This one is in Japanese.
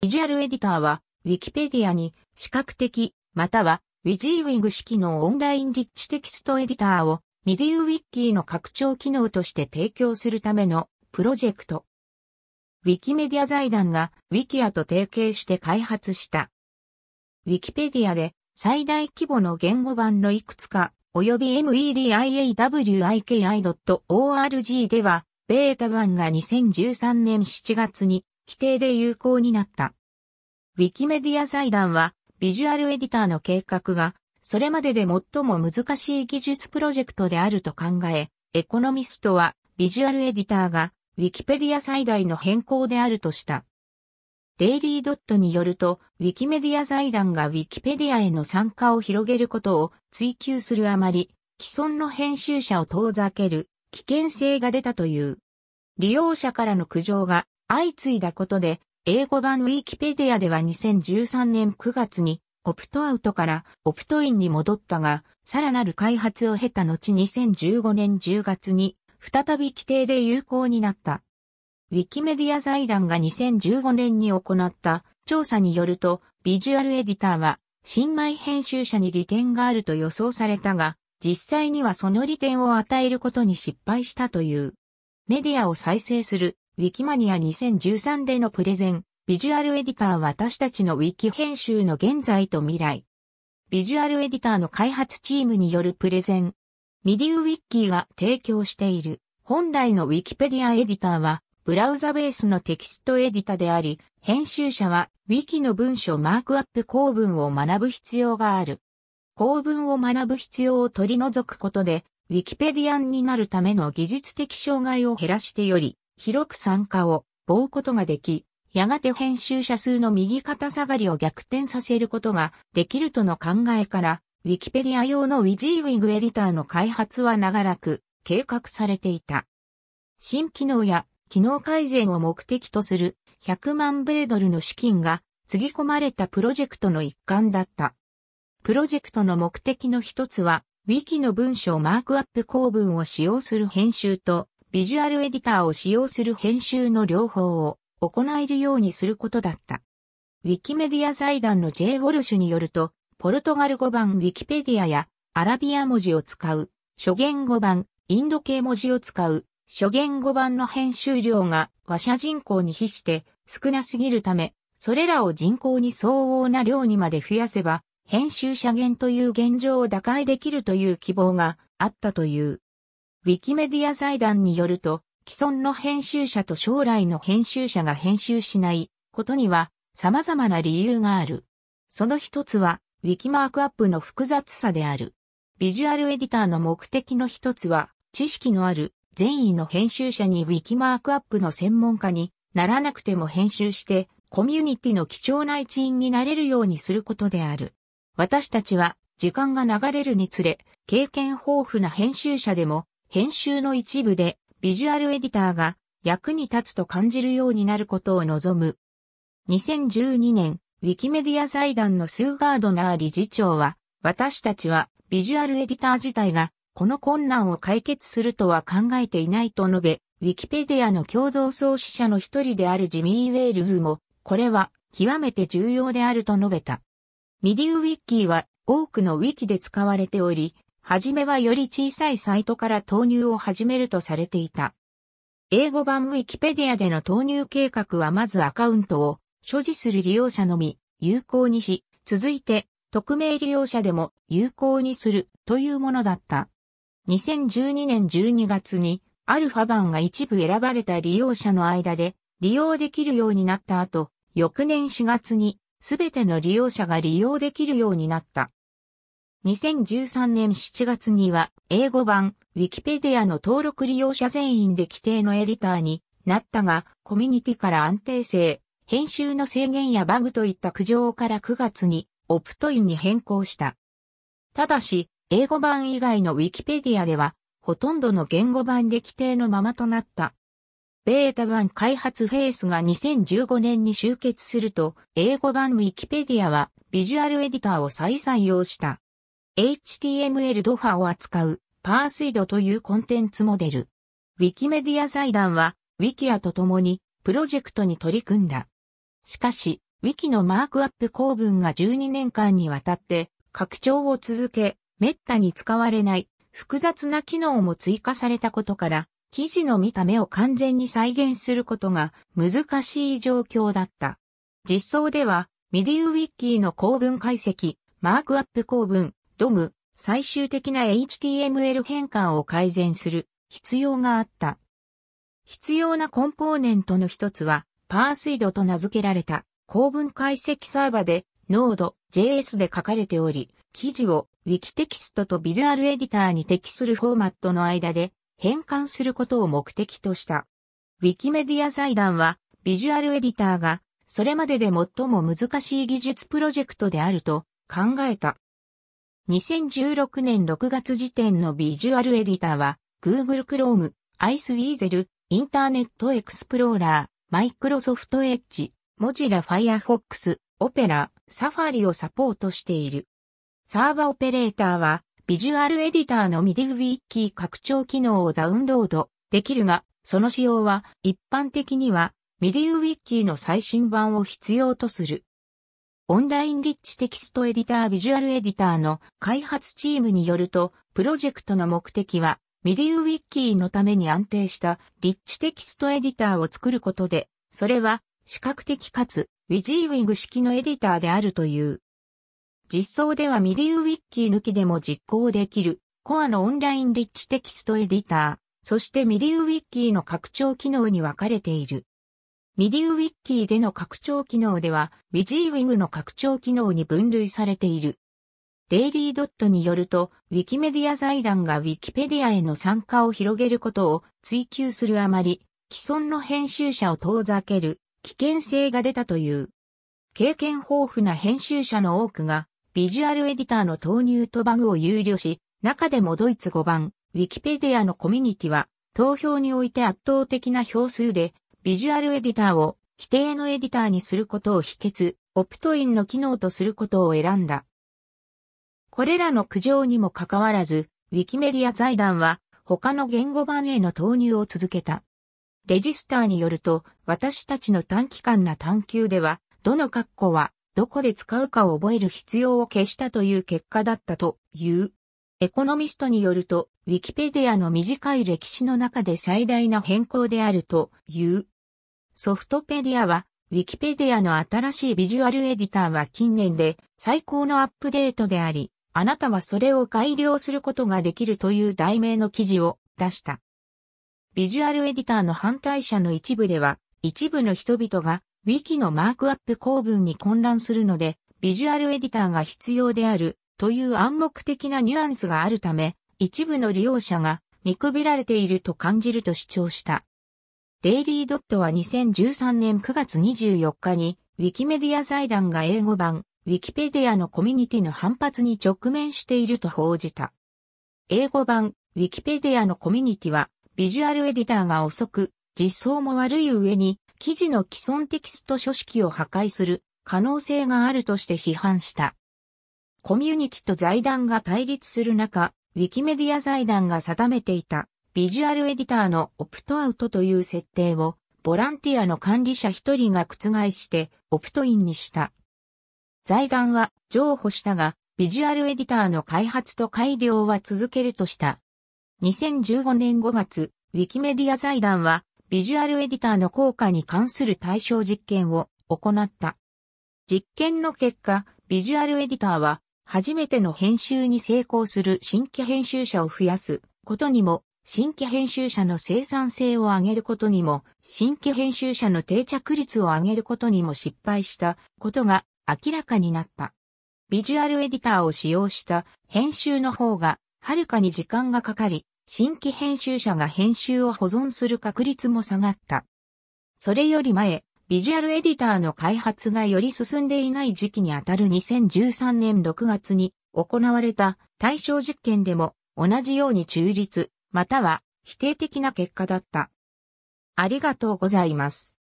ビジュアルエディターは、ウィキペディアに視覚的、または w ジーウ w ン g 式のオンラインリッチテキストエディターを m デ d ウ a w i k i の拡張機能として提供するためのプロジェクト。ウィキメディア財団が Wikia と提携して開発した。ウィキペディアで最大規模の言語版のいくつか、および mediawiki.org では、ベータ版が2013年7月に規定で有効になった。ウィキメディア財団は、ビジュアルエディターの計画が、それまでで最も難しい技術プロジェクトであると考え、エコノミストは、ビジュアルエディターが、ウィキペディア最大の変更であるとした。デイリードットによると、ウィキメディア財団がウィキペディアへの参加を広げることを追求するあまり、既存の編集者を遠ざける危険性が出たという。利用者からの苦情が相次いだことで、英語版ウィキペディアでは2013年9月に、オプトアウトからオプトインに戻ったが、さらなる開発を経た後2015年10月に、再び規定で有効になった。ウィキメディア財団が2015年に行った調査によると、ビジュアルエディターは新米編集者に利点があると予想されたが、実際にはその利点を与えることに失敗したという。メディアを再生するウィキマニア2013でのプレゼン、ビジュアルエディター私たちのウィキ編集の現在と未来。ビジュアルエディターの開発チームによるプレゼン。ミディウィッキーが提供している本来のウィキペディアエディターはブラウザベースのテキストエディタであり、編集者はウィキの文章マークアップ構文を学ぶ必要がある。構文を学ぶ必要を取り除くことで、ウィキペディアンになるための技術的障害を減らしてより、広く参加を追うことができ、やがて編集者数の右肩下がりを逆転させることができるとの考えから、ウィキペディア用のウィジーウィグエディターの開発は長らく計画されていた。新機能や機能改善を目的とする100万米ドルの資金がつぎ込まれたプロジェクトの一環だった。プロジェクトの目的の一つは、ウィキの文章マークアップ構文を使用する編集と、ビジュアルエディターを使用する編集の両方を行えるようにすることだった。ウィキメディア財団の J. ウォルシュによると、ポルトガル語版ウィキペディアやアラビア文字を使う、諸言語版、インド系文字を使う、諸言語版の編集量が和社人口に比して少なすぎるため、それらを人口に相応な量にまで増やせば、編集者減という現状を打開できるという希望があったという。ウィキメディア財団によると、既存の編集者と将来の編集者が編集しないことには様々な理由がある。その一つは、ウィキマークアップの複雑さである。ビジュアルエディターの目的の一つは、知識のある善意の編集者にウィキマークアップの専門家にならなくても編集して、コミュニティの貴重な一員になれるようにすることである。私たちは、時間が流れるにつれ、経験豊富な編集者でも、編集の一部でビジュアルエディターが役に立つと感じるようになることを望む。2012年、ウィキメディア財団のスーガードナー理事長は、私たちはビジュアルエディター自体がこの困難を解決するとは考えていないと述べ、ウィキペディアの共同創始者の一人であるジミー・ウェールズも、これは極めて重要であると述べた。ミディウィッキーは多くのウィキで使われており、はじめはより小さいサイトから投入を始めるとされていた。英語版 Wikipedia での投入計画はまずアカウントを所持する利用者のみ有効にし、続いて匿名利用者でも有効にするというものだった。2012年12月にアルファ版が一部選ばれた利用者の間で利用できるようになった後、翌年4月にすべての利用者が利用できるようになった。2013年7月には英語版 Wikipedia の登録利用者全員で規定のエディターになったが、コミュニティから安定性、編集の制限やバグといった苦情から9月にオプトインに変更した。ただし、英語版以外の Wikipedia では、ほとんどの言語版で規定のままとなった。ベータ版開発フェースが2015年に集結すると、英語版 Wikipedia はビジュアルエディターを再採用した。HTML ドファを扱うパースイドというコンテンツモデル。ウィキメディア財団は、ウィキアと共にプロジェクトに取り組んだ。しかし、ウィキのマークアップ構文が12年間にわたって拡張を続け、滅多に使われない複雑な機能も追加されたことから、記事の見た目を完全に再現することが難しい状況だった。実装では、ミディウィッキーの構文解析、マークアップ構文、ドム、最終的な HTML 変換を改善する必要があった。必要なコンポーネントの一つは、パースイドと名付けられた公文解析サーバでノード j s で書かれており、記事を Wikitext とビジュアルエディターに適するフォーマットの間で変換することを目的とした。Wikimedia 財団は、ビジュアルエディターが、それまでで最も難しい技術プロジェクトであると考えた。2016年6月時点のビジュアルエディターは Google Chrome、IceWeasel、インターネットエクスプローラー、Microsoft Edge、Mozilla Firefox、Opera、Safari をサポートしている。サーバオペレーターはビジュアルエディターの MIDI-Wiki 拡張機能をダウンロードできるが、その仕様は一般的には MIDI-Wiki の最新版を必要とする。オンラインリッチテキストエディタービジュアルエディターの開発チームによると、プロジェクトの目的は、ミディウィッキーのために安定したリッチテキストエディターを作ることで、それは視覚的かつウィジーウィング式のエディターであるという。実装ではミディウィッキー抜きでも実行できるコアのオンラインリッチテキストエディター、そしてミディウィッキーの拡張機能に分かれている。ミディウィッキーでの拡張機能では、ウィジーウィングの拡張機能に分類されている。デイリードットによると、ウィキメディア財団がウィキペディアへの参加を広げることを追求するあまり、既存の編集者を遠ざける危険性が出たという。経験豊富な編集者の多くが、ビジュアルエディターの投入とバグを憂慮し、中でもドイツ5番、ウィキペディアのコミュニティは、投票において圧倒的な票数でビジュアルエディターを規定のエディターにすることを秘訣、オプトインの機能とすることを選んだ。これらの苦情にもかかわらず、ウィキメディア財団は他の言語版への投入を続けた。レジスターによると、私たちの短期間な探求では、どの括弧はどこで使うかを覚える必要を消したという結果だったという。エコノミストによると、ウィキペディアの短い歴史の中で最大な変更であるという。ソフトペディアは、ウィキペディアの新しいビジュアルエディターは近年で最高のアップデートであり、あなたはそれを改良することができるという題名の記事を出した。ビジュアルエディターの反対者の一部では、一部の人々が Wiki のマークアップ構文に混乱するので、ビジュアルエディターが必要であるという暗黙的なニュアンスがあるため、一部の利用者が見くびられていると感じると主張した。デイリードットは2013年9月24日に、ウィキメディア財団が英語版、ウィキペディアのコミュニティの反発に直面していると報じた。英語版、ウィキペディアのコミュニティは、ビジュアルエディターが遅く、実装も悪い上に、記事の既存テキスト書式を破壊する可能性があるとして批判した。コミュニティと財団が対立する中、ウィキメディア財団が定めていたビジュアルエディターのオプトアウトという設定をボランティアの管理者一人が覆してオプトインにした。財団は譲歩したがビジュアルエディターの開発と改良は続けるとした。2015年5月、ウィキメディア財団はビジュアルエディターの効果に関する対象実験を行った。実験の結果、ビジュアルエディターは初めての編集に成功する新規編集者を増やすことにも、新規編集者の生産性を上げることにも、新規編集者の定着率を上げることにも失敗したことが明らかになった。ビジュアルエディターを使用した編集の方が、はるかに時間がかかり、新規編集者が編集を保存する確率も下がった。それより前、ビジュアルエディターの開発がより進んでいない時期にあたる2013年6月に行われた対象実験でも同じように中立または否定的な結果だった。ありがとうございます。